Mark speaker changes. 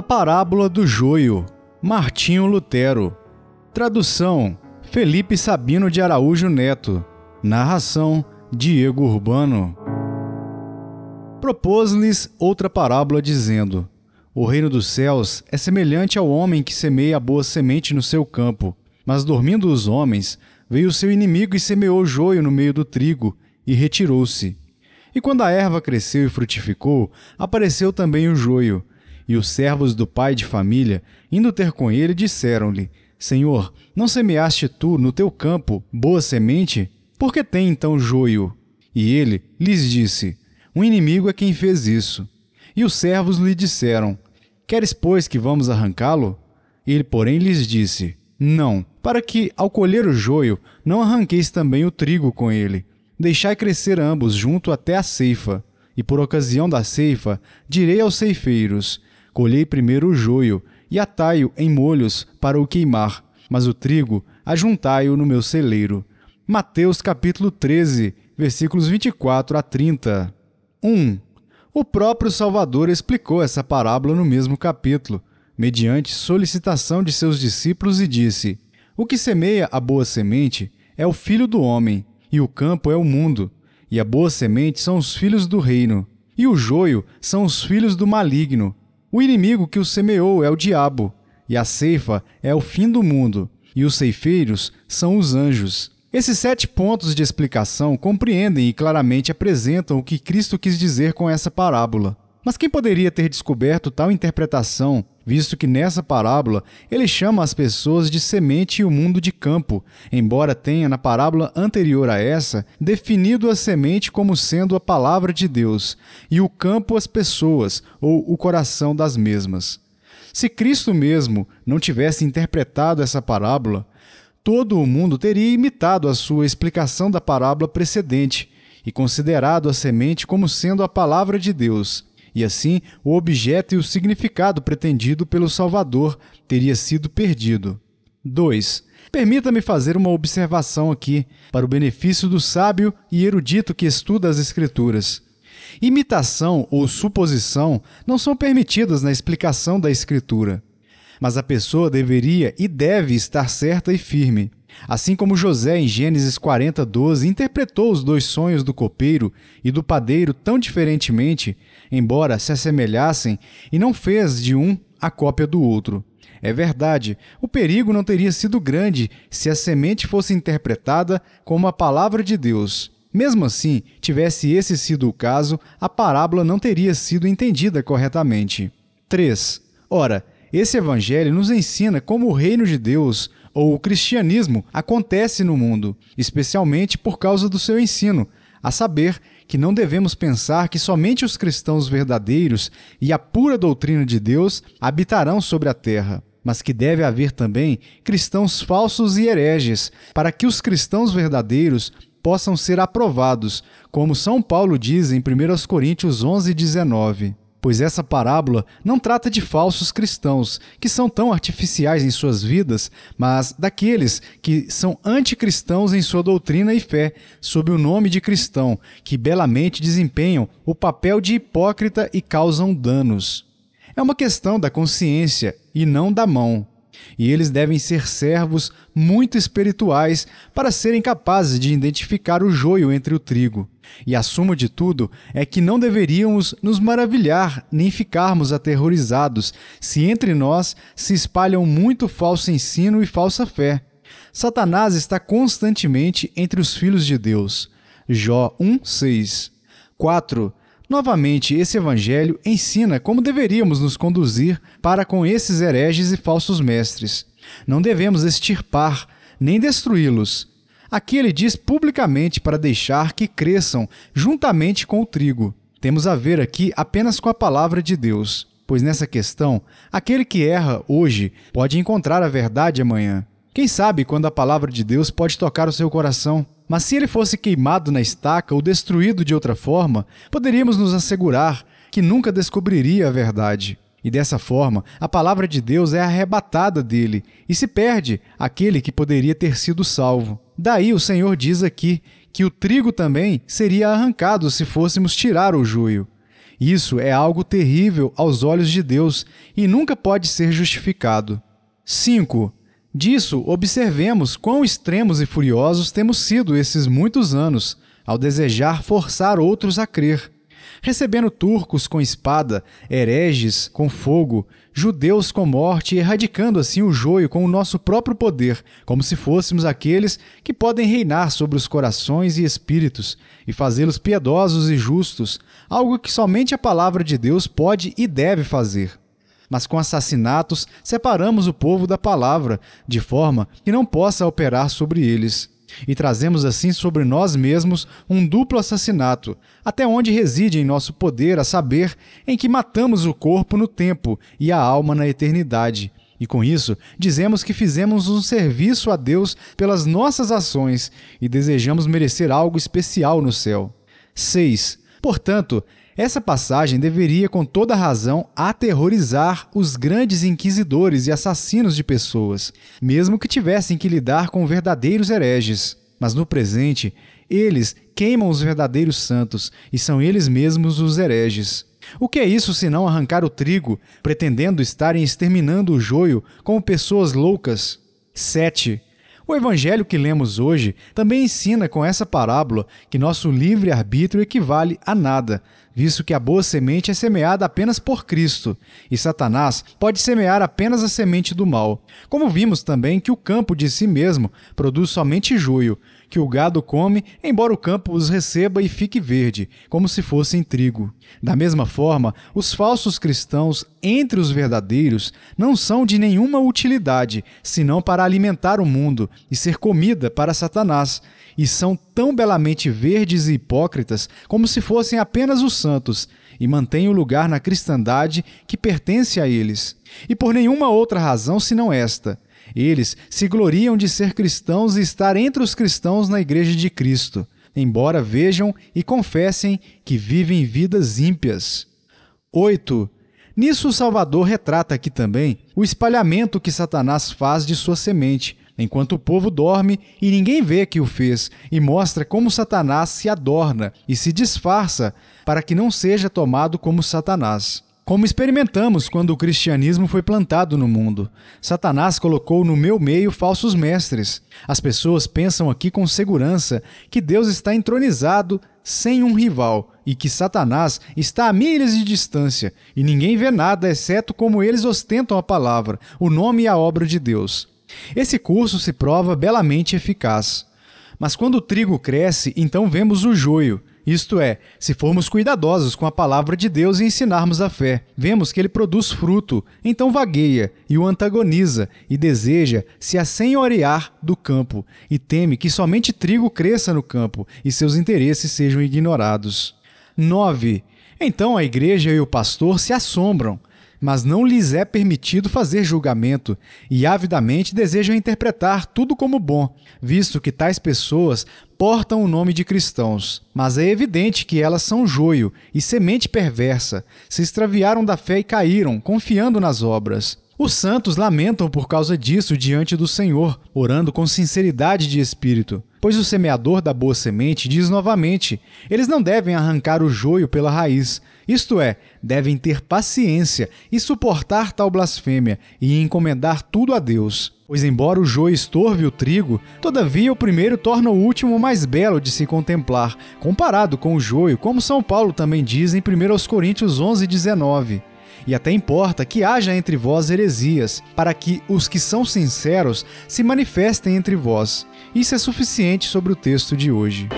Speaker 1: A Parábola do Joio, Martinho Lutero. Tradução: Felipe Sabino de Araújo Neto. Narração: Diego Urbano. Propôs-lhes outra parábola, dizendo: O reino dos céus é semelhante ao homem que semeia a boa semente no seu campo. Mas dormindo os homens, veio o seu inimigo e semeou joio no meio do trigo, e retirou-se. E quando a erva cresceu e frutificou, apareceu também o joio e os servos do pai de família, indo ter com ele, disseram-lhe: Senhor, não semeaste tu no teu campo boa semente? Por que tem então joio? E ele lhes disse: Um inimigo é quem fez isso. E os servos lhe disseram: Queres, pois, que vamos arrancá-lo? Ele, porém, lhes disse: Não, para que, ao colher o joio, não arranqueis também o trigo com ele. Deixai crescer ambos junto até a ceifa. E por ocasião da ceifa, direi aos ceifeiros: colhei primeiro o joio, e atai-o em molhos para o queimar, mas o trigo ajuntai-o no meu celeiro. Mateus capítulo 13, versículos 24 a 30. 1. O próprio Salvador explicou essa parábola no mesmo capítulo, mediante solicitação de seus discípulos e disse: O que semeia a boa semente é o filho do homem, e o campo é o mundo, e a boa semente são os filhos do reino, e o joio são os filhos do maligno, o inimigo que o semeou é o diabo, e a ceifa é o fim do mundo, e os ceifeiros são os anjos. Esses sete pontos de explicação compreendem e claramente apresentam o que Cristo quis dizer com essa parábola. Mas quem poderia ter descoberto tal interpretação, visto que nessa parábola ele chama as pessoas de semente e o mundo de campo, embora tenha na parábola anterior a essa definido a semente como sendo a palavra de Deus e o campo as pessoas ou o coração das mesmas? Se Cristo mesmo não tivesse interpretado essa parábola, todo o mundo teria imitado a sua explicação da parábola precedente e considerado a semente como sendo a palavra de Deus e assim o objeto e o significado pretendido pelo Salvador teria sido perdido. 2. Permita-me fazer uma observação aqui, para o benefício do sábio e erudito que estuda as Escrituras. Imitação ou suposição não são permitidas na explicação da Escritura, mas a pessoa deveria e deve estar certa e firme. Assim como José, em Gênesis 40, 12, interpretou os dois sonhos do copeiro e do padeiro tão diferentemente, embora se assemelhassem, e não fez de um a cópia do outro. É verdade, o perigo não teria sido grande se a semente fosse interpretada como a palavra de Deus. Mesmo assim, tivesse esse sido o caso, a parábola não teria sido entendida corretamente. 3. Ora, esse evangelho nos ensina como o reino de Deus, ou o cristianismo, acontece no mundo, especialmente por causa do seu ensino, a saber, que não devemos pensar que somente os cristãos verdadeiros e a pura doutrina de Deus habitarão sobre a terra, mas que deve haver também cristãos falsos e hereges, para que os cristãos verdadeiros possam ser aprovados, como São Paulo diz em 1 Coríntios 11, 19 pois essa parábola não trata de falsos cristãos, que são tão artificiais em suas vidas, mas daqueles que são anticristãos em sua doutrina e fé, sob o nome de cristão, que belamente desempenham o papel de hipócrita e causam danos. É uma questão da consciência e não da mão e eles devem ser servos muito espirituais para serem capazes de identificar o joio entre o trigo. E a suma de tudo é que não deveríamos nos maravilhar nem ficarmos aterrorizados se entre nós se espalham muito falso ensino e falsa fé. Satanás está constantemente entre os filhos de Deus. Jó 1:6. 4. Novamente, esse evangelho ensina como deveríamos nos conduzir para com esses hereges e falsos mestres. Não devemos extirpar nem destruí-los. Aqui ele diz publicamente para deixar que cresçam juntamente com o trigo. Temos a ver aqui apenas com a palavra de Deus, pois nessa questão, aquele que erra hoje pode encontrar a verdade amanhã. Quem sabe quando a palavra de Deus pode tocar o seu coração? Mas se ele fosse queimado na estaca ou destruído de outra forma, poderíamos nos assegurar que nunca descobriria a verdade. E dessa forma, a palavra de Deus é arrebatada dele e se perde aquele que poderia ter sido salvo. Daí o Senhor diz aqui que o trigo também seria arrancado se fôssemos tirar o joio. Isso é algo terrível aos olhos de Deus e nunca pode ser justificado. 5. Disso, observemos quão extremos e furiosos temos sido esses muitos anos, ao desejar forçar outros a crer, recebendo turcos com espada, hereges com fogo, judeus com morte, erradicando assim o joio com o nosso próprio poder, como se fôssemos aqueles que podem reinar sobre os corações e espíritos e fazê-los piedosos e justos, algo que somente a palavra de Deus pode e deve fazer mas com assassinatos separamos o povo da palavra, de forma que não possa operar sobre eles. E trazemos assim sobre nós mesmos um duplo assassinato, até onde reside em nosso poder a saber em que matamos o corpo no tempo e a alma na eternidade. E com isso, dizemos que fizemos um serviço a Deus pelas nossas ações e desejamos merecer algo especial no céu. 6. Portanto, essa passagem deveria, com toda razão, aterrorizar os grandes inquisidores e assassinos de pessoas, mesmo que tivessem que lidar com verdadeiros hereges. Mas no presente, eles queimam os verdadeiros santos e são eles mesmos os hereges. O que é isso senão arrancar o trigo, pretendendo estarem exterminando o joio como pessoas loucas? 7. O evangelho que lemos hoje também ensina com essa parábola que nosso livre-arbítrio equivale a nada, visto que a boa semente é semeada apenas por Cristo, e Satanás pode semear apenas a semente do mal. Como vimos também que o campo de si mesmo produz somente joio, que o gado come, embora o campo os receba e fique verde, como se fossem trigo. Da mesma forma, os falsos cristãos, entre os verdadeiros, não são de nenhuma utilidade, senão para alimentar o mundo e ser comida para Satanás, e são tão belamente verdes e hipócritas como se fossem apenas os santos, e mantêm o lugar na cristandade que pertence a eles, e por nenhuma outra razão senão esta eles se gloriam de ser cristãos e estar entre os cristãos na Igreja de Cristo, embora vejam e confessem que vivem vidas ímpias. 8. Nisso, o Salvador retrata aqui também o espalhamento que Satanás faz de sua semente, enquanto o povo dorme e ninguém vê que o fez, e mostra como Satanás se adorna e se disfarça para que não seja tomado como Satanás. Como experimentamos quando o cristianismo foi plantado no mundo, Satanás colocou no meu meio falsos mestres. As pessoas pensam aqui com segurança que Deus está entronizado sem um rival e que Satanás está a milhas de distância e ninguém vê nada exceto como eles ostentam a palavra, o nome e a obra de Deus. Esse curso se prova belamente eficaz. Mas quando o trigo cresce, então vemos o joio, isto é, se formos cuidadosos com a palavra de Deus e ensinarmos a fé, vemos que ele produz fruto, então vagueia e o antagoniza e deseja se assenhorear do campo e teme que somente trigo cresça no campo e seus interesses sejam ignorados. 9. Então a igreja e o pastor se assombram mas não lhes é permitido fazer julgamento, e avidamente desejam interpretar tudo como bom, visto que tais pessoas portam o nome de cristãos. Mas é evidente que elas são joio e semente perversa, se extraviaram da fé e caíram, confiando nas obras. Os santos lamentam por causa disso diante do Senhor, orando com sinceridade de espírito. Pois o semeador da boa semente diz novamente: eles não devem arrancar o joio pela raiz, isto é, devem ter paciência e suportar tal blasfêmia e encomendar tudo a Deus. Pois, embora o joio estorve o trigo, todavia o primeiro torna o último mais belo de se contemplar, comparado com o joio, como São Paulo também diz em 1 Coríntios 11, 19. E até importa que haja entre vós heresias, para que os que são sinceros se manifestem entre vós. Isso é suficiente sobre o texto de hoje.